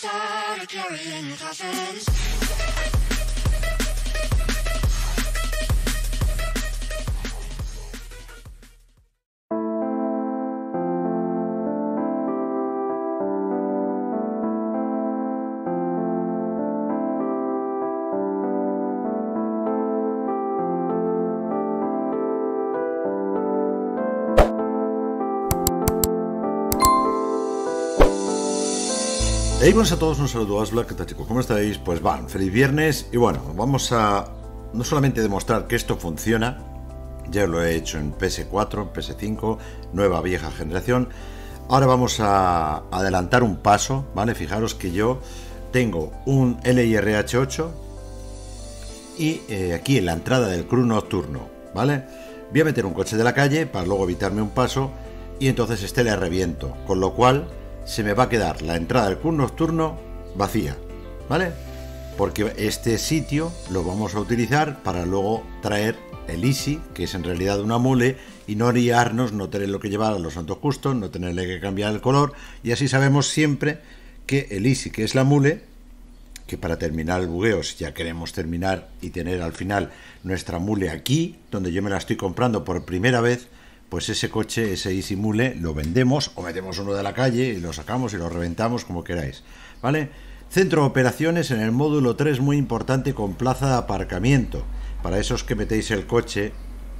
thought of carrying coffins Hey, buenos a todos, un saludo a Black, ¿qué ¿Cómo estáis? Pues van, feliz viernes y bueno, vamos a no solamente demostrar que esto funciona, ya lo he hecho en PS4, PS5, nueva vieja generación, ahora vamos a adelantar un paso, ¿vale? Fijaros que yo tengo un LIRH8 y eh, aquí en la entrada del club nocturno, ¿vale? Voy a meter un coche de la calle para luego evitarme un paso y entonces este le reviento, con lo cual se me va a quedar la entrada del club nocturno vacía, ¿vale? Porque este sitio lo vamos a utilizar para luego traer el Easy, que es en realidad una mule, y no liarnos, no tener lo que llevar a los santos justos, no tenerle que cambiar el color, y así sabemos siempre que el Easy, que es la mule, que para terminar el bugueo, si ya queremos terminar y tener al final nuestra mule aquí, donde yo me la estoy comprando por primera vez, pues ese coche, ese Mule, lo vendemos o metemos uno de la calle y lo sacamos y lo reventamos como queráis. ¿Vale? Centro de operaciones en el módulo 3 muy importante con plaza de aparcamiento. Para esos que metéis el coche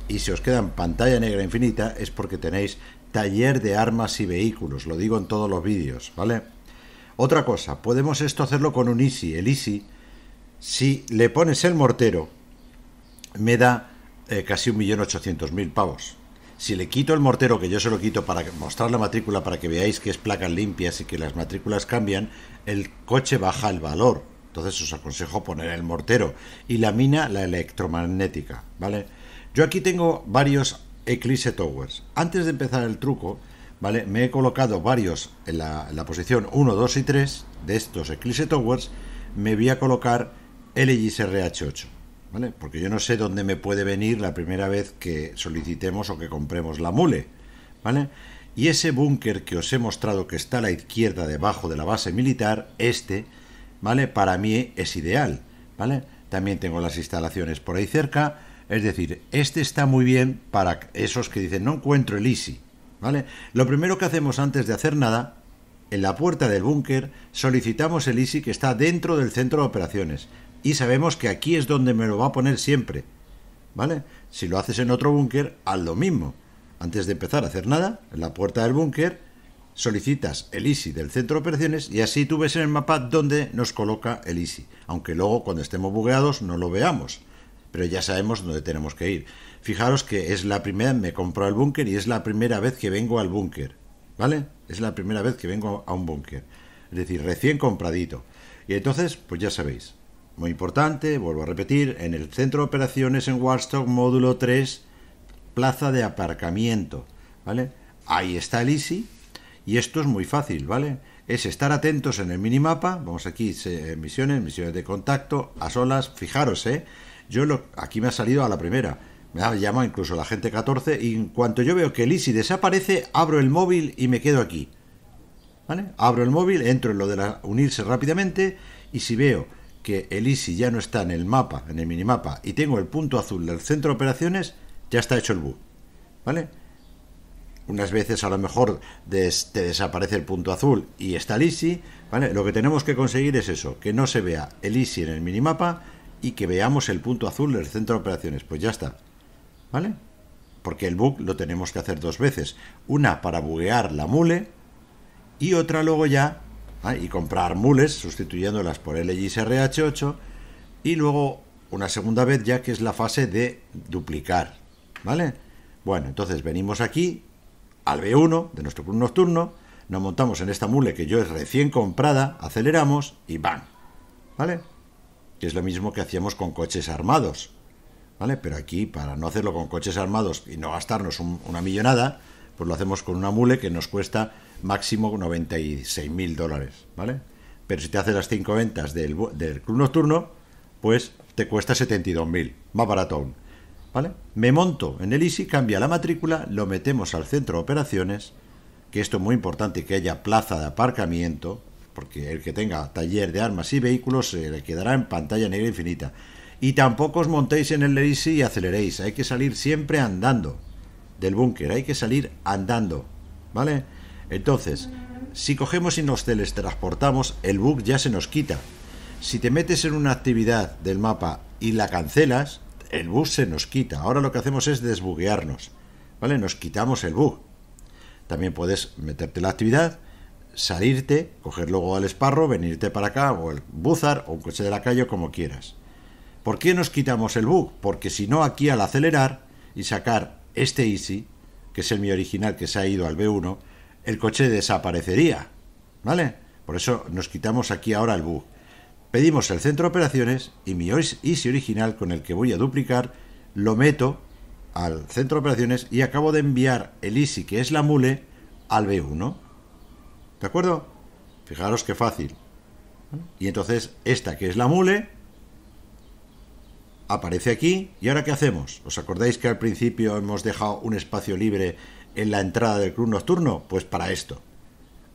y se os queda pantalla negra infinita es porque tenéis taller de armas y vehículos, lo digo en todos los vídeos, ¿vale? Otra cosa, podemos esto hacerlo con un Easy. El Easy, si le pones el mortero, me da eh, casi 1.800.000 pavos. Si le quito el mortero, que yo se lo quito para mostrar la matrícula para que veáis que es placas limpias y que las matrículas cambian, el coche baja el valor. Entonces os aconsejo poner el mortero y la mina la electromagnética, ¿vale? Yo aquí tengo varios Eclipse Towers. Antes de empezar el truco, ¿vale? Me he colocado varios en la, la posición 1, 2 y 3 de estos Eclipse Towers. Me voy a colocar LGSRH8. Porque yo no sé dónde me puede venir la primera vez que solicitemos o que compremos la mule, ¿vale? Y ese búnker que os he mostrado que está a la izquierda debajo de la base militar, este, ¿vale? Para mí es ideal, ¿vale? También tengo las instalaciones por ahí cerca, es decir, este está muy bien para esos que dicen no encuentro el Easy, ¿vale? Lo primero que hacemos antes de hacer nada, en la puerta del búnker, solicitamos el Easy que está dentro del centro de operaciones y sabemos que aquí es donde me lo va a poner siempre. ¿Vale? Si lo haces en otro búnker, haz lo mismo. Antes de empezar a hacer nada, en la puerta del búnker, solicitas el ISI del centro de operaciones y así tú ves en el mapa dónde nos coloca el ISI. Aunque luego cuando estemos bugueados no lo veamos, pero ya sabemos dónde tenemos que ir. Fijaros que es la primera vez me compro el búnker y es la primera vez que vengo al búnker. ¿Vale? Es la primera vez que vengo a un búnker. Es decir, recién compradito. Y entonces, pues ya sabéis, muy importante, vuelvo a repetir, en el centro de operaciones en Warstock, módulo 3, plaza de aparcamiento, ¿vale? Ahí está el Easy y esto es muy fácil, ¿vale? Es estar atentos en el minimapa, vamos aquí, eh, misiones, misiones de contacto, a solas, fijaros, ¿eh? Yo lo, aquí me ha salido a la primera, me ha incluso la gente 14 y en cuanto yo veo que el Easy desaparece, abro el móvil y me quedo aquí. ¿Vale? Abro el móvil, entro en lo de la, unirse rápidamente y si veo que el Easy ya no está en el mapa, en el minimapa, y tengo el punto azul del centro de operaciones, ya está hecho el bug. ¿Vale? Unas veces a lo mejor te desaparece el punto azul y está el Easy. ¿vale? Lo que tenemos que conseguir es eso, que no se vea el Easy en el minimapa y que veamos el punto azul del centro de operaciones. Pues ya está. ¿Vale? Porque el bug lo tenemos que hacer dos veces. Una para buguear la mule y otra luego ya Ah, y comprar mules sustituyéndolas por lgsrh 8 y luego una segunda vez ya que es la fase de duplicar, ¿vale? Bueno, entonces venimos aquí al B1 de nuestro club nocturno, nos montamos en esta mule que yo es recién comprada, aceleramos y ¡bam! ¿Vale? Que es lo mismo que hacíamos con coches armados, ¿vale? Pero aquí, para no hacerlo con coches armados y no gastarnos una millonada, pues lo hacemos con una mule que nos cuesta máximo 96 mil dólares, ¿vale? Pero si te haces las 5 ventas del, del club nocturno, pues te cuesta 72 mil, más barato aún, ¿vale? Me monto en el EASY... cambia la matrícula, lo metemos al centro de operaciones, que esto es muy importante, que haya plaza de aparcamiento, porque el que tenga taller de armas y vehículos se le quedará en pantalla negra infinita. Y tampoco os montéis en el EASY... y aceleréis, hay que salir siempre andando del búnker, hay que salir andando, ¿vale? Entonces, si cogemos y nos teletransportamos, el bug ya se nos quita. Si te metes en una actividad del mapa y la cancelas, el bug se nos quita. Ahora lo que hacemos es desbuguearnos. ¿Vale? Nos quitamos el bug. También puedes meterte en la actividad, salirte, coger luego al esparro, venirte para acá, o el buzar, o un coche de la calle, como quieras. ¿Por qué nos quitamos el bug? Porque si no, aquí al acelerar y sacar este Easy, que es el mío original que se ha ido al B1, el coche desaparecería. ¿Vale? Por eso nos quitamos aquí ahora el bug. Pedimos el centro de operaciones y mi Easy original con el que voy a duplicar lo meto al centro de operaciones y acabo de enviar el Easy que es la mule al B1. ¿De acuerdo? Fijaros qué fácil. Y entonces esta que es la mule aparece aquí. ¿Y ahora qué hacemos? ¿Os acordáis que al principio hemos dejado un espacio libre en la entrada del club nocturno? Pues para esto.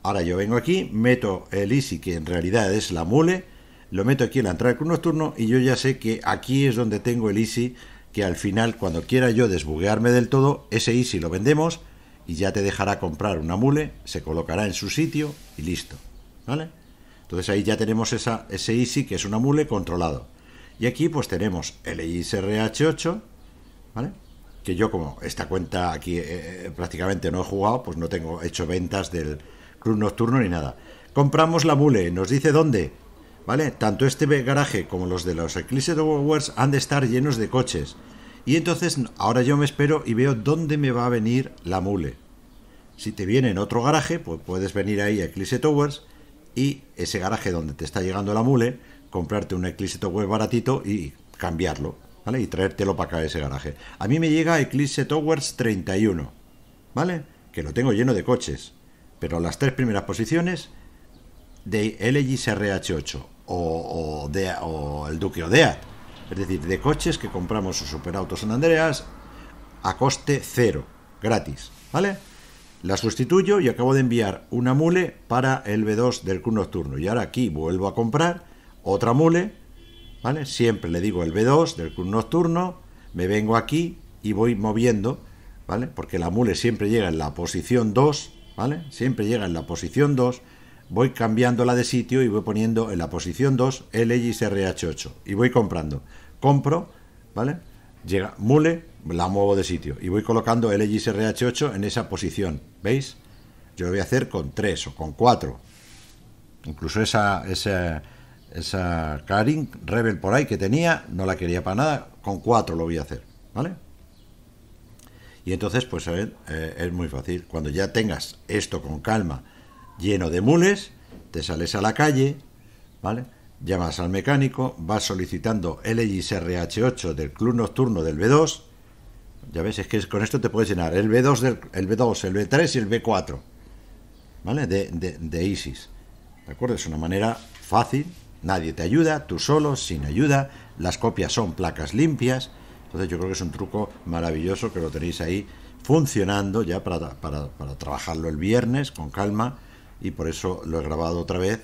Ahora yo vengo aquí, meto el Easy, que en realidad es la mule, lo meto aquí en la entrada del club nocturno y yo ya sé que aquí es donde tengo el Easy, que al final cuando quiera yo desbuguearme del todo, ese Easy lo vendemos y ya te dejará comprar una mule, se colocará en su sitio y listo. ¿Vale? Entonces ahí ya tenemos esa, ese Easy que es una mule controlado. Y aquí pues tenemos el ISRH8, ¿vale? que yo como esta cuenta aquí eh, eh, prácticamente no he jugado, pues no tengo hecho ventas del club nocturno ni nada. Compramos la mule, nos dice dónde. ¿Vale? Tanto este garaje como los de los Eclipse Towers han de estar llenos de coches. Y entonces ahora yo me espero y veo dónde me va a venir la mule. Si te viene en otro garaje, pues puedes venir ahí a Eclipse Towers y ese garaje donde te está llegando la mule, comprarte un Eclipse Tower baratito y cambiarlo. ¿vale? Y traértelo para acá ese garaje. A mí me llega Eclipse Towers 31, ¿vale? Que lo tengo lleno de coches. Pero las tres primeras posiciones de LG 8 o, o, de, o el Duque Odeat. Es decir, de coches que compramos o Superautos San Andreas a coste cero, gratis, ¿vale? La sustituyo y acabo de enviar una mule para el B2 del club nocturno. Y ahora aquí vuelvo a comprar otra mule Siempre le digo el B2 del club nocturno, me vengo aquí y voy moviendo, ¿vale? Porque la mule siempre llega en la posición 2, ¿vale? Siempre llega en la posición 2, voy cambiándola de sitio y voy poniendo en la posición 2 LXRH8 y voy comprando. Compro, ¿vale? Llega mule, la muevo de sitio y voy colocando el LXRH8 en esa posición, ¿veis? Yo lo voy a hacer con 3 o con 4. Incluso esa, esa esa Karin Rebel por ahí que tenía, no la quería para nada, con 4 lo voy a hacer, ¿vale? Y entonces, pues eh, es muy fácil. Cuando ya tengas esto con calma, lleno de mules, te sales a la calle, ¿vale? Llamas al mecánico, vas solicitando h 8 del club nocturno del B2. Ya ves, es que con esto te puedes llenar el B2, del, el, B2 el B3 y el B4, ¿vale? De, de ISIS. ¿De acuerdo? Es una manera fácil Nadie te ayuda, tú solo, sin ayuda. Las copias son placas limpias. Entonces yo creo que es un truco maravilloso que lo tenéis ahí funcionando ya para, trabajarlo el viernes con calma y por eso lo he grabado otra vez.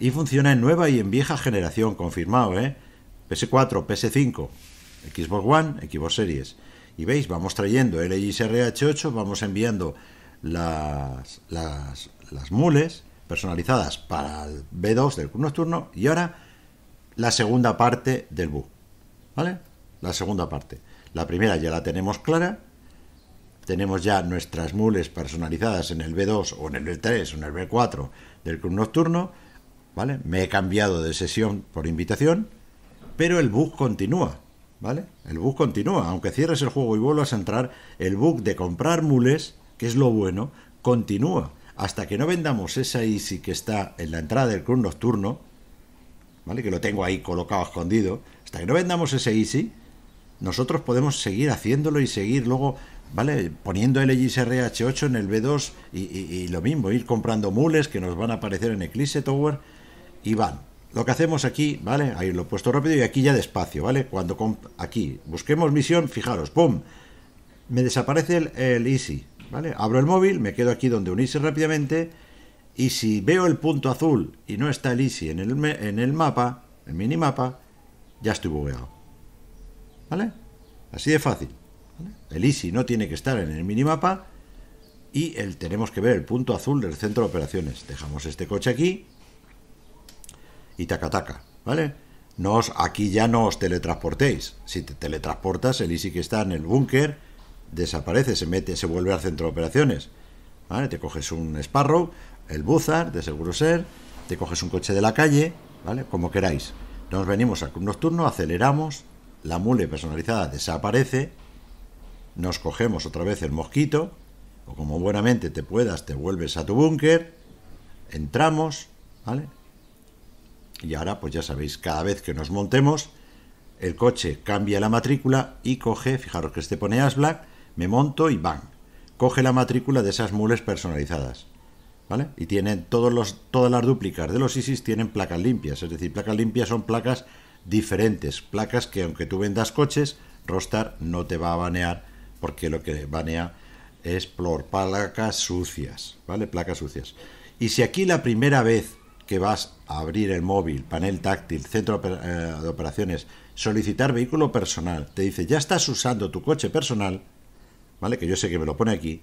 Y funciona en nueva y en vieja generación, confirmado, ¿eh? PS4, PS5, Xbox One, Xbox Series. Y veis, vamos trayendo el LXRH8, vamos enviando las, las, las mules personalizadas para el B2 del club nocturno y ahora la segunda parte del bug, ¿Vale? La segunda parte. La primera ya la tenemos clara. Tenemos ya nuestras mules personalizadas en el B2 o en el B3 o en el B4 del club nocturno. ¿Vale? Me he cambiado de sesión por invitación, pero el bug continúa. ¿Vale? El bug continúa. Aunque cierres el juego y vuelvas a entrar, el bug de comprar mules, que es lo bueno, continúa hasta que no vendamos esa Easy que está en la entrada del club nocturno, ¿vale? Que lo tengo ahí colocado escondido, hasta que no vendamos ese Easy, nosotros podemos seguir haciéndolo y seguir luego, ¿vale? Poniendo el XRH8 en el B2 y, lo mismo, ir comprando mules que nos van a aparecer en Eclipse Tower y van. Lo que hacemos aquí, ¿vale? Ahí lo he puesto rápido y aquí ya despacio, ¿vale? Cuando aquí busquemos misión, fijaros, ¡pum! Me desaparece el, el Easy, Abro el móvil, me quedo aquí donde unirse rápidamente y si veo el punto azul y no está el Easy en el, en el mapa, el minimapa, ya estoy bugueado. ¿Vale? Así de fácil. El Easy no tiene que estar en el minimapa y el, tenemos que ver el punto azul del centro de operaciones. Dejamos este coche aquí y taca taca, ¿vale? aquí ya no os teletransportéis. Si te teletransportas, el Easy que está en el búnker desaparece, se mete, se vuelve al centro de operaciones. ¿Vale? Te coges un Sparrow, el Buzar, de seguro ser, te coges un coche de la calle, ¿vale? Como queráis. Nos venimos al club nocturno, aceleramos, la mule personalizada desaparece, nos cogemos otra vez el mosquito, o como buenamente te puedas, te vuelves a tu búnker, entramos, ¿vale? Y ahora, pues ya sabéis, cada vez que nos montemos, el coche cambia la matrícula y coge, fijaros que este pone Black me monto y van. Coge la matrícula de esas mules personalizadas. ¿Vale? Y tienen todos los, todas las dúplicas de los ISIS tienen placas limpias. Es decir, placas limpias son placas diferentes. Placas que aunque tú vendas coches, Rostar no te va a banear porque lo que banea es por placas sucias. ¿Vale? Placas sucias. Y si aquí la primera vez que vas a abrir el móvil, panel táctil, centro de eh, operaciones, solicitar vehículo personal, te dice ya estás usando tu coche personal, ¿vale? Que yo sé que me lo pone aquí,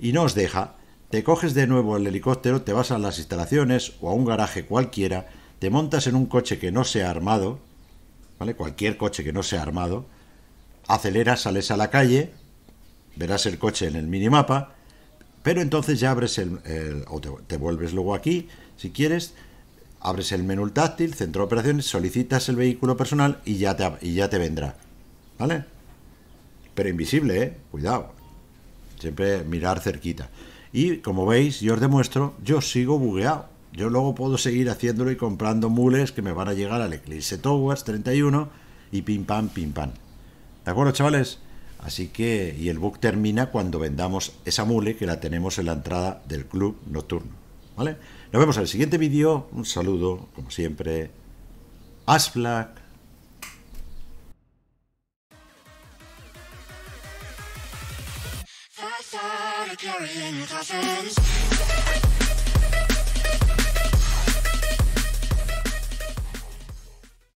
y no os deja, te coges de nuevo el helicóptero, te vas a las instalaciones o a un garaje cualquiera, te montas en un coche que no sea armado, ¿vale? Cualquier coche que no sea armado, aceleras, sales a la calle, verás el coche en el minimapa, pero entonces ya abres el, o te, vuelves luego aquí, si quieres, abres el menú táctil, centro de operaciones, solicitas el vehículo personal y ya te, y ya te vendrá, ¿vale? Pero invisible, ¿eh? Cuidado. Siempre mirar cerquita. Y como veis, yo os demuestro, yo sigo bugueado. Yo luego puedo seguir haciéndolo y comprando mules que me van a llegar al Eclipse Towers 31 y pim pam, pim pam. ¿De acuerdo, chavales? Así que, y el bug termina cuando vendamos esa mule que la tenemos en la entrada del club nocturno. ¿Vale? Nos vemos en el siguiente vídeo. Un saludo, como siempre. Asblack. carrying coffins.